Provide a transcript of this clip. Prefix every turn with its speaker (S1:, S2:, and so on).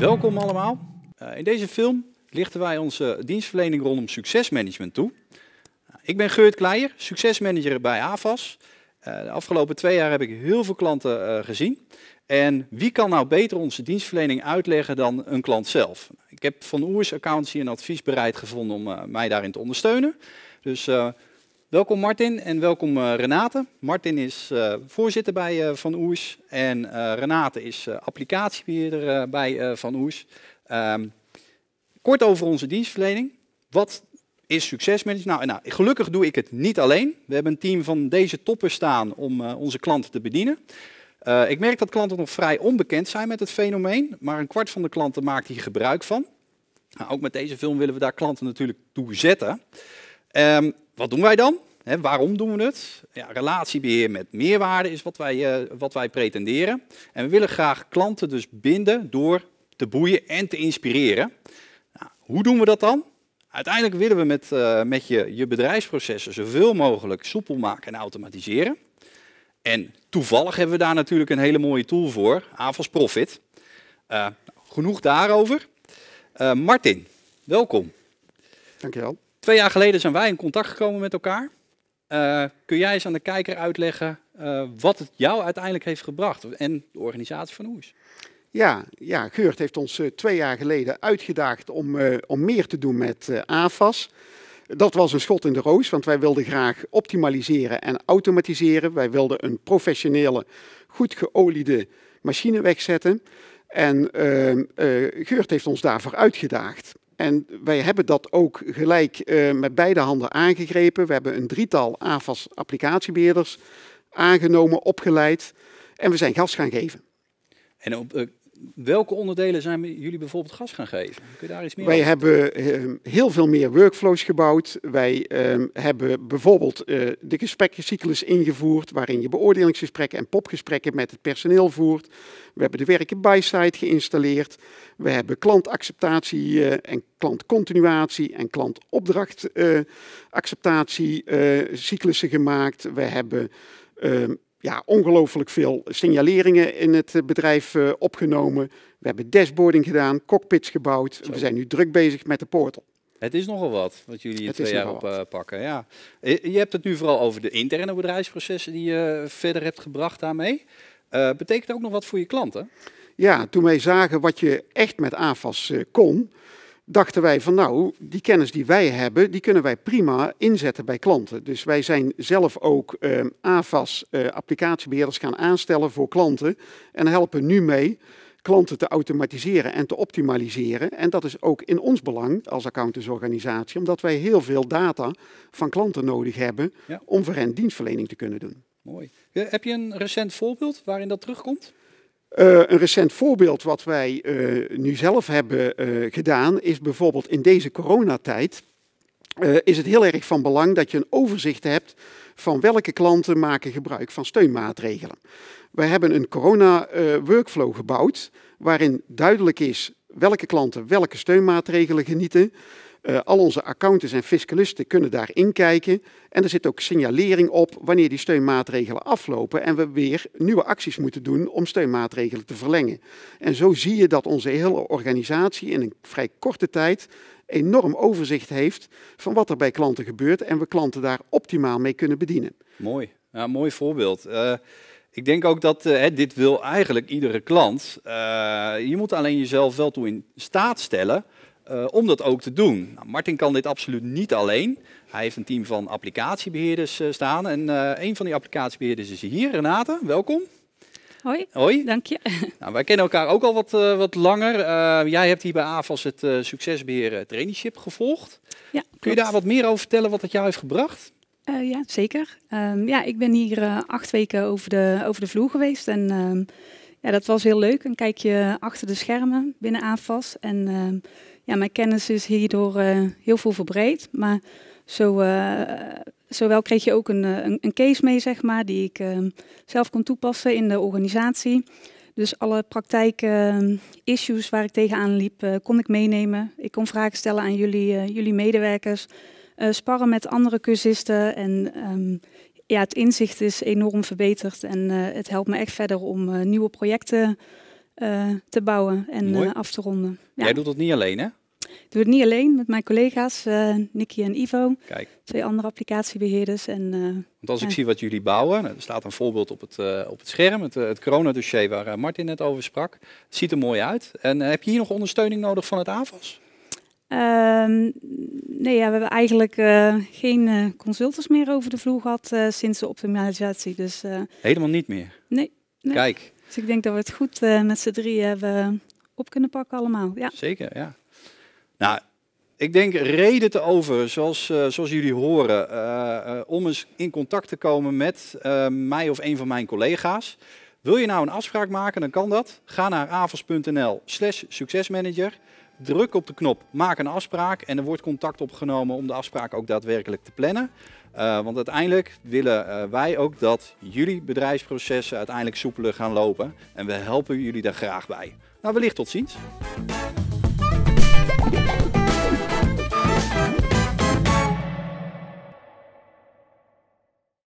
S1: Welkom allemaal. Eh, in deze film lichten wij onze dienstverlening rondom succesmanagement toe. Eh, ik ben Geurt Kleijer, succesmanager bij AVAS. Eh, de afgelopen twee jaar heb ik heel veel klanten gezien. En wie kan nou beter onze dienstverlening uitleggen dan een klant zelf? Ik heb van Oers accountie een bereid gevonden om mij daarin te ondersteunen. Dus Welkom Martin en welkom eh, Renate. Martin is eh, voorzitter bij eh, Van Oers en Renate is applicatiebeheerder bij Van Oers. Ehm, kort over onze dienstverlening. Wat is succesmanagement? Nou, nou, gelukkig doe ik het niet alleen. We hebben een team van deze toppen staan om onze klanten te bedienen. ik merk dat klanten nog vrij onbekend zijn met het fenomeen, maar een kwart van de klanten maakt hier gebruik van. Nou, ook met deze film willen we daar klanten natuurlijk toe zetten. Um, wat doen wij dan? waarom doen we het? Ja, relatiebeheer met meerwaarde is wat wij, eh, wat wij pretenderen. En we willen graag klanten dus binden door te boeien en te inspireren. Nou, hoe doen we dat dan? Uiteindelijk willen we met, eh, met je, je bedrijfsprocessen zoveel mogelijk soepel maken en automatiseren. En toevallig hebben we daar natuurlijk een hele mooie tool voor, Avals Profit. Eh, nou, genoeg daarover. Martin, welkom. Dankjewel. Twee jaar geleden zijn wij in contact gekomen met elkaar. Eh, kun jij eens aan de kijker uitleggen eh, wat het jou uiteindelijk heeft gebracht en de organisatie van Hoes?
S2: Ja, ja, Geurt heeft ons eh, twee jaar geleden uitgedaagd om, om meer te doen met AFAS. Dat was een schot in de roos, want wij wilden graag optimaliseren en automatiseren. Wij wilden een professionele, goed geoliede machine wegzetten. En ehm, Geurt heeft ons daarvoor uitgedaagd. En wij hebben dat ook gelijk eh, met beide handen aangegrepen. We hebben een drietal AFAS-applicatiebeheerders aangenomen, opgeleid en we zijn gas gaan geven.
S1: En op, eh, welke onderdelen zijn jullie bijvoorbeeld gas gaan geven? Kun je daar iets meer Wij hebben
S2: eh, heel veel meer workflows gebouwd. Wij ehm, hebben bijvoorbeeld eh, de gesprekkencyclus ingevoerd, waarin je beoordelingsgesprekken en popgesprekken met het personeel voert. We hebben de werken bij-site geïnstalleerd. We hebben klantacceptatie eh, en klantcontinuatie en klantopdrachtacceptatiecyclussen cyclussen gemaakt. We hebben ehm, ja, ongelooflijk veel signaleringen in het eh, bedrijf eh, opgenomen. We hebben dashboarding gedaan, cockpits gebouwd. We zijn nu druk bezig met de portal.
S1: Het is nogal wat wat jullie in twee jaar oppakken. Eh, ja. Je hebt het nu vooral over de interne bedrijfsprocessen die je verder hebt gebracht daarmee. Uh, betekent ook nog wat voor je klanten?
S2: Ja, toen wij zagen wat je echt met AFAS kon, dachten wij van nou, die kennis die wij hebben, die kunnen wij prima inzetten bij klanten. Dus wij zijn zelf ook uh, AFAS uh, applicatiebeheerders gaan aanstellen voor klanten en helpen nu mee klanten te automatiseren en te optimaliseren. En dat is ook in ons belang als accountantsorganisatie, omdat wij heel veel data van klanten nodig hebben om voor hen dienstverlening te kunnen doen.
S1: Mooi. Eh, heb je een recent voorbeeld waarin dat terugkomt?
S2: Eh, een recent voorbeeld wat wij eh, nu zelf hebben eh, gedaan is bijvoorbeeld in deze coronatijd. is het heel erg van belang dat je een overzicht hebt van welke klanten maken gebruik van steunmaatregelen. We hebben een corona-workflow gebouwd waarin duidelijk is welke klanten welke steunmaatregelen genieten. Eh, al onze accountants en fiscalisten kunnen daar inkijken. En er zit ook signalering op wanneer die steunmaatregelen aflopen en we weer nieuwe acties moeten doen om steunmaatregelen te verlengen. En zo zie je dat onze hele organisatie in een vrij korte tijd enorm overzicht heeft van wat er bij klanten gebeurt en we klanten daar optimaal mee kunnen bedienen.
S1: Mooi, ja, mooi voorbeeld. Eh, ik denk ook dat eh, dit wil eigenlijk iedere klant. Uh, je moet alleen jezelf wel toe in staat stellen eh, om dat ook te doen. Nou, Martin kan dit absoluut niet alleen. Hij heeft een team van applicatiebeheerders eh, staan. En eh, een van die applicatiebeheerders is hier, Renate. Welkom. Hoi, Hoi. dank je. Nou, wij kennen elkaar ook al wat, wat langer. jij hebt hier bij AFAS het succesbeheer traineeship gevolgd.
S3: Ja, Kun je daar
S1: wat meer over vertellen wat het jou heeft
S3: gebracht? ja, zeker. Ehm, ja, ik ben hier acht weken over de, over de vloer geweest. En ehm, ja, dat was heel leuk. Een kijkje achter de schermen binnen AFAS. En ehm, ja, mijn kennis is hierdoor eh, heel veel verbreed. Maar zo, eh, zowel kreeg je ook een, eh, een, een, case mee, zeg maar, die ik ehm, zelf kon toepassen in de organisatie. Dus alle praktijkissues ehm, waar ik tegenaan liep, kon ik meenemen. Ik kon vragen stellen aan jullie, jullie medewerkers, sparren met andere cursisten. En ehm, ja, het inzicht is enorm verbeterd en het helpt me echt verder om nieuwe projecten eh, te bouwen en eh, af te ronden. Ja. Jij doet
S1: dat niet alleen, hè?
S3: Ik doe het niet alleen met mijn collega's, uh, eh, Nicky en Ivo. Kijk. Twee andere applicatiebeheerders. En,
S1: Want als ik zie wat jullie bouwen, er staat een voorbeeld op het, op het scherm, het, het coronadossier waar Martin net over sprak. Het ziet er mooi uit. En heb je hier nog ondersteuning nodig van
S3: het AVAS? Ehm, nee, ja, we hebben eigenlijk geen consultants meer over de vloer gehad sinds de optimalisatie. Dus,
S1: Helemaal niet meer?
S3: Nee. nee. Kijk, dus ik denk dat we het goed eh, met z'n drie hebben op kunnen pakken allemaal. Ja.
S1: Zeker, ja. Nou, ik denk reden te over, zoals, eh, zoals jullie horen, eh, om eens in contact te komen met mij of een van mijn collega's. Wil je nou een afspraak maken, dan kan dat. Ga naar avels.nl slash succesmanager druk op de knop maak een afspraak en er wordt contact opgenomen om de afspraak ook daadwerkelijk te plannen. Eh, want uiteindelijk willen eh, wij ook dat jullie bedrijfsprocessen uiteindelijk soepeler gaan lopen en we helpen jullie daar graag bij. Nou, wellicht tot ziens.